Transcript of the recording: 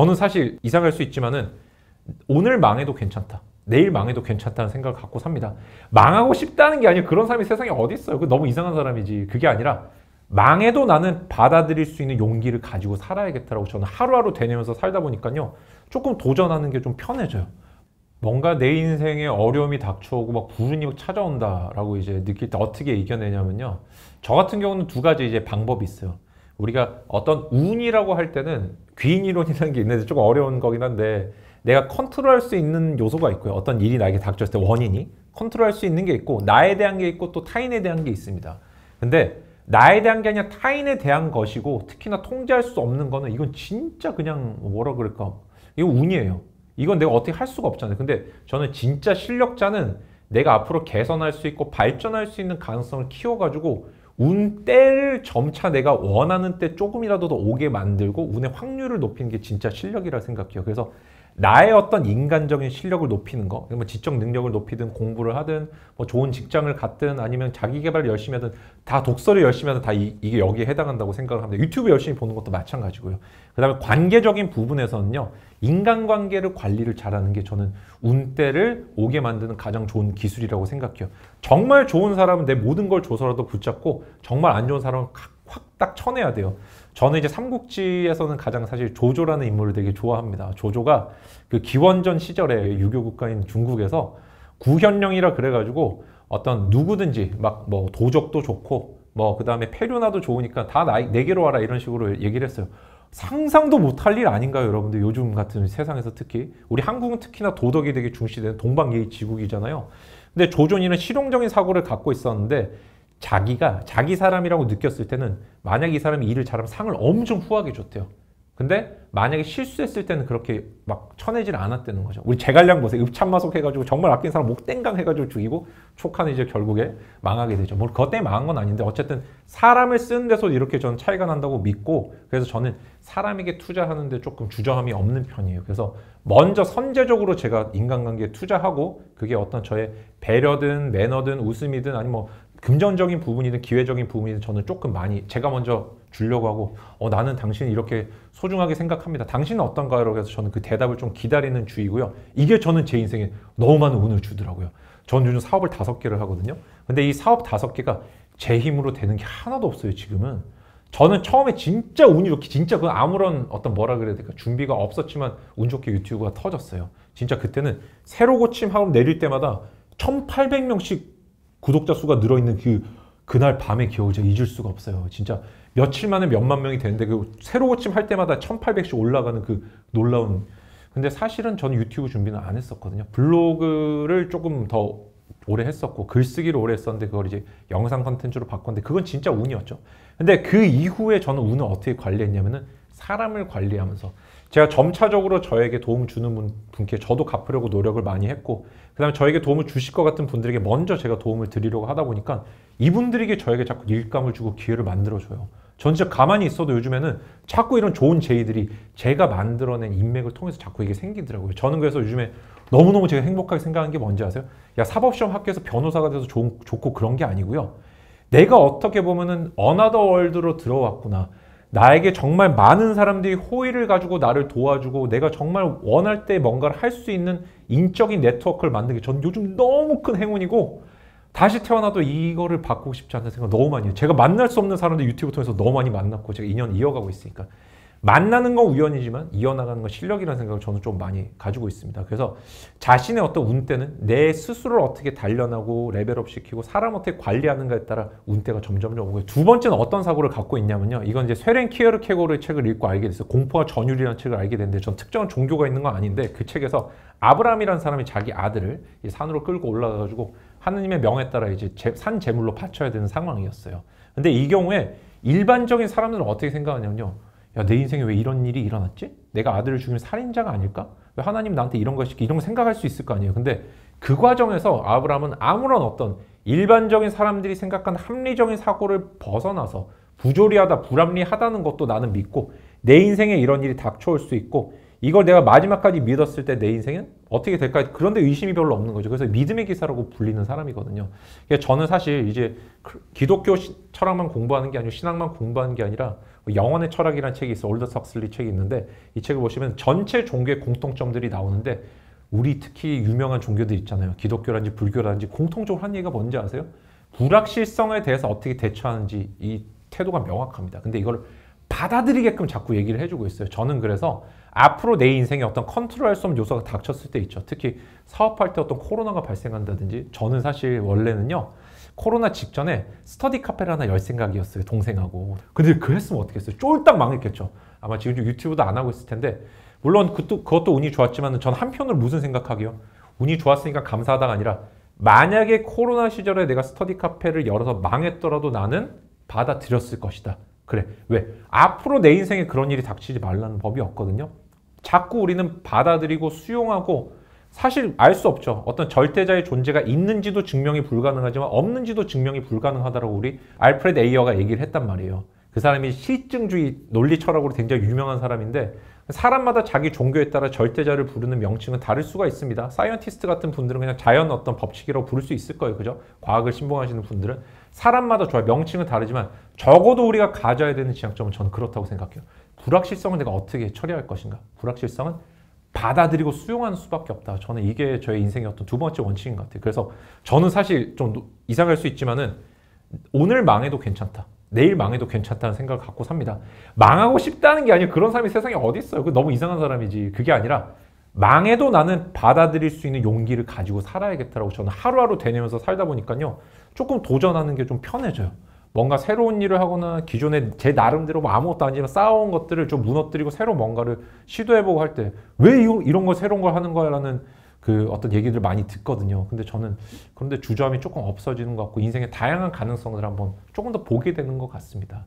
저는 사실 이상할 수 있지만은 오늘 망해도 괜찮다. 내일 망해도 괜찮다는 생각을 갖고 삽니다. 망하고 싶다는 게 아니고 그런 사람이 세상에 어디 있어요. 그 너무 이상한 사람이지. 그게 아니라 망해도 나는 받아들일 수 있는 용기를 가지고 살아야겠다라고 저는 하루하루 되뇌면서 살다 보니까요. 조금 도전하는 게 좀 편해져요. 뭔가 내 인생에 어려움이 닥쳐오고 막 구름이 찾아온다라고 이제 느낄 때 어떻게 이겨내냐면요. 저 같은 경우는 두 가지 이제 방법이 있어요. 우리가 어떤 운이라고 할 때는 귀인 이론이라는 게 있는데 조금 어려운 거긴 한데 내가 컨트롤할 수 있는 요소가 있고요. 어떤 일이 나에게 닥쳤을 때 원인이 컨트롤할 수 있는 게 있고 나에 대한 게 있고 또 타인에 대한 게 있습니다. 근데 나에 대한 게 아니라 타인에 대한 것이고 특히나 통제할 수 없는 거는 이건 진짜 그냥 뭐라 그럴까 이거 운이에요. 이건 내가 어떻게 할 수가 없잖아요. 근데 저는 진짜 실력자는 내가 앞으로 개선할 수 있고 발전할 수 있는 가능성을 키워가지고 운 때를 점차 내가 원하는 때 조금이라도 더 오게 만들고 운의 확률을 높이는 게 진짜 실력이라 생각해요. 그래서 나의 어떤 인간적인 실력을 높이는 거, 뭐 지적 능력을 높이든 공부를 하든 뭐 좋은 직장을 갖든 아니면 자기 개발을 열심히 하든 다 독서를 열심히 하든 다 이, 게 여기에 해당한다고 생각을 합니다. 유튜브 열심히 보는 것도 마찬가지고요. 그다음에 관계적인 부분에서는요. 인간관계를 관리를 잘하는 게 저는 운대를 오게 만드는 가장 좋은 기술이라고 생각해요. 정말 좋은 사람은 내 모든 걸 줘서라도 붙잡고 정말 안 좋은 사람은 확 딱 쳐내야 돼요. 저는 이제 삼국지에서는 가장 사실 조조라는 인물을 되게 좋아합니다. 조조가 그 기원전 시절에 유교 국가인 중국에서 구현령이라 그래가지고 어떤 누구든지 막 뭐 도적도 좋고 뭐 그 다음에 페류나도 좋으니까 다 나이 네개로 와라 이런 식으로 얘기를 했어요. 상상도 못할 일 아닌가요, 여러분들? 요즘 같은 세상에서 특히 우리 한국은 특히나 도덕이 되게 중시되는 동방예의 지국이잖아요. 근데 조존이는 실용적인 사고를 갖고 있었는데 자기가 자기 사람이라고 느꼈을 때는 만약 이 사람이 일을 잘하면 상을 엄청 후하게 줬대요. 근데 만약에 실수했을 때는 그렇게 막 쳐내질 않았다는 거죠. 우리 제갈량 보세요. 읍참마속 해가지고 정말 아낀 사람 목땡강 해가지고 죽이고 촉하는 이제 결국에 망하게 되죠. 뭐 그것 때문에 망한 건 아닌데 어쨌든 사람을 쓰는 데서 이렇게 저는 차이가 난다고 믿고 그래서 저는 사람에게 투자하는데 조금 주저함이 없는 편이에요. 그래서 먼저 선제적으로 제가 인간관계에 투자하고 그게 어떤 저의 배려든 매너든 웃음이든 아니 뭐 금전적인 부분이든 기회적인 부분이든 저는 조금 많이 제가 먼저 주려고 하고 어, 나는 당신을 이렇게 소중하게 생각합니다. 당신은 어떤가요? 그래서 저는 그 대답을 좀 기다리는 주의고요. 이게 저는 제 인생에 너무 많은 운을 주더라고요. 저는 요즘 사업을 다섯 개를 하거든요. 근데 이 사업 다섯 개가 제 힘으로 되는 게 하나도 없어요, 지금은. 저는 처음에 진짜 운이 좋게 진짜 그 아무런 어떤 뭐라 그래야 될까 준비가 없었지만 운 좋게 유튜브가 터졌어요. 진짜 그때는 새로 고침 하고 내릴 때마다 1,800명씩 구독자 수가 늘어있는 그 그날 밤의 기억을 제가 잊을 수가 없어요. 진짜 며칠 만에 몇만 명이 되는데 그 새로 고침할 때마다 1800씩 올라가는 그 놀라운 근데 사실은 저는 유튜브 준비는 안 했었거든요. 블로그를 조금 더 오래 했었고 글쓰기를 오래 했었는데 그걸 이제 영상 컨텐츠로 바꿨는데 그건 진짜 운이었죠. 근데 그 이후에 저는 운을 어떻게 관리했냐면은 사람을 관리하면서 제가 점차적으로 저에게 도움 주는 분, 분께 저도 갚으려고 노력을 많이 했고 그다음에 저에게 도움을 주실 것 같은 분들에게 먼저 제가 도움을 드리려고 하다 보니까 이분들에게 저에게 자꾸 일감을 주고 기회를 만들어줘요. 전 진짜 가만히 있어도 요즘에는 자꾸 이런 좋은 제의들이 제가 만들어낸 인맥을 통해서 자꾸 이게 생기더라고요. 저는 그래서 요즘에 너무너무 제가 행복하게 생각하는 게 뭔지 아세요? 야 사법시험 학교에서 변호사가 돼서 좋은, 좋고 그런 게 아니고요. 내가 어떻게 보면은 어나더 월드로 들어왔구나. 나에게 정말 많은 사람들이 호의를 가지고 나를 도와주고 내가 정말 원할 때 뭔가를 할 수 있는 인적인 네트워크를 만든게 전 요즘 너무 큰 행운이고 다시 태어나도 이거를 바꾸고 싶지 않다는 생각 너무 많이 해요. 제가 만날 수 없는 사람들 유튜브 통해서 너무 많이 만났고 제가 2년 이어가고 있으니까 만나는 건 우연이지만 이어나가는 건 실력이라는 생각을 저는 좀 많이 가지고 있습니다. 그래서 자신의 어떤 운때는 내 스스로를 어떻게 단련하고 레벨업 시키고 사람 어떻게 관리하는가에 따라 운때가 점점점 오고 두 번째는 어떤 사고를 갖고 있냐면요. 이건 이제 쇠렌 키에르 케고르의 책을 읽고 알게 됐어요. 공포와 전율이라는 책을 알게 됐는데 저는 특정한 종교가 있는 건 아닌데 그 책에서 아브라함이라는 사람이 자기 아들을 산으로 끌고 올라가가지고 하느님의 명에 따라 이제 산 제물로 바쳐야 되는 상황이었어요. 근데 이 경우에 일반적인 사람들은 어떻게 생각하냐면요. 야, 내 인생에 왜 이런 일이 일어났지? 내가 아들을 죽인 살인자가 아닐까? 왜 하나님 나한테 이런 걸 시키? 이런 거 생각할 수 있을 거 아니에요. 근데 그 과정에서 아브라함은 아무런 어떤 일반적인 사람들이 생각한 합리적인 사고를 벗어나서 부조리하다, 불합리하다는 것도 나는 믿고 내 인생에 이런 일이 닥쳐올 수 있고 이걸 내가 마지막까지 믿었을 때 내 인생은 어떻게 될까? 그런데 의심이 별로 없는 거죠. 그래서 믿음의 기사라고 불리는 사람이거든요. 그러니까 저는 사실 이제 그 기독교 철학만 공부하는 게 아니고 신학만 공부하는 게 아니라 뭐 영원의 철학이라는 책이 있어 올드 석슬리 책이 있는데 이 책을 보시면 전체 종교의 공통점들이 나오는데 우리 특히 유명한 종교들 있잖아요. 기독교라든지 불교라든지 공통적으로 한 얘기가 뭔지 아세요? 불확실성에 대해서 어떻게 대처하는지 이 태도가 명확합니다. 근데 이걸 받아들이게끔 자꾸 얘기를 해주고 있어요. 저는 그래서 앞으로 내 인생에 어떤 컨트롤할 수 없는 요소가 닥쳤을 때 있죠. 특히 사업할 때 어떤 코로나가 발생한다든지 저는 사실 원래는요. 코로나 직전에 스터디 카페를 하나 열 생각이었어요. 동생하고. 근데 그랬으면 어떻게 했어요? 쫄딱 망했겠죠. 아마 지금 유튜브도 안 하고 있을 텐데 물론 그것도, 그것도 운이 좋았지만 전 한편으로 무슨 생각하게요 운이 좋았으니까 감사하다가 아니라 만약에 코로나 시절에 내가 스터디 카페를 열어서 망했더라도 나는 받아들였을 것이다. 그래. 왜? 앞으로 내 인생에 그런 일이 닥치지 말라는 법이 없거든요. 자꾸 우리는 받아들이고 수용하고 사실 알 수 없죠. 어떤 절대자의 존재가 있는지도 증명이 불가능하지만 없는지도 증명이 불가능하다고 우리 알프레드 에이어가 얘기를 했단 말이에요. 그 사람이 실증주의 논리 철학으로 굉장히 유명한 사람인데 사람마다 자기 종교에 따라 절대자를 부르는 명칭은 다를 수가 있습니다. 사이언티스트 같은 분들은 그냥 자연 어떤 법칙이라고 부를 수 있을 거예요. 그죠? 과학을 신봉하시는 분들은 사람마다 좋아요. 명칭은 다르지만 적어도 우리가 가져야 되는 지향점은 저는 그렇다고 생각해요. 불확실성은 내가 어떻게 처리할 것인가? 불확실성은 받아들이고 수용하는 수밖에 없다. 저는 이게 저의 인생의 어떤 두 번째 원칙인 것 같아요. 그래서 저는 사실 좀 이상할 수 있지만은 오늘 망해도 괜찮다. 내일 망해도 괜찮다는 생각을 갖고 삽니다. 망하고 싶다는 게 아니라 그런 사람이 세상에 어디 있어요. 그 너무 이상한 사람이지. 그게 아니라 망해도 나는 받아들일 수 있는 용기를 가지고 살아야겠다라고 저는 하루하루 되뇌면서 살다 보니까요. 조금 도전하는 게 좀 편해져요. 뭔가 새로운 일을 하거나 기존에 제 나름대로 뭐 아무것도 아니지만 쌓아온 것들을 좀 무너뜨리고 새로 뭔가를 시도해보고 할 때 왜 이런 걸 새로운 걸 하는 거야라는 그 어떤 얘기들 을 많이 듣거든요. 근데 저는 그런데 주저함이 조금 없어지는 것 같고 인생의 다양한 가능성을 한번 조금 더 보게 되는 것 같습니다.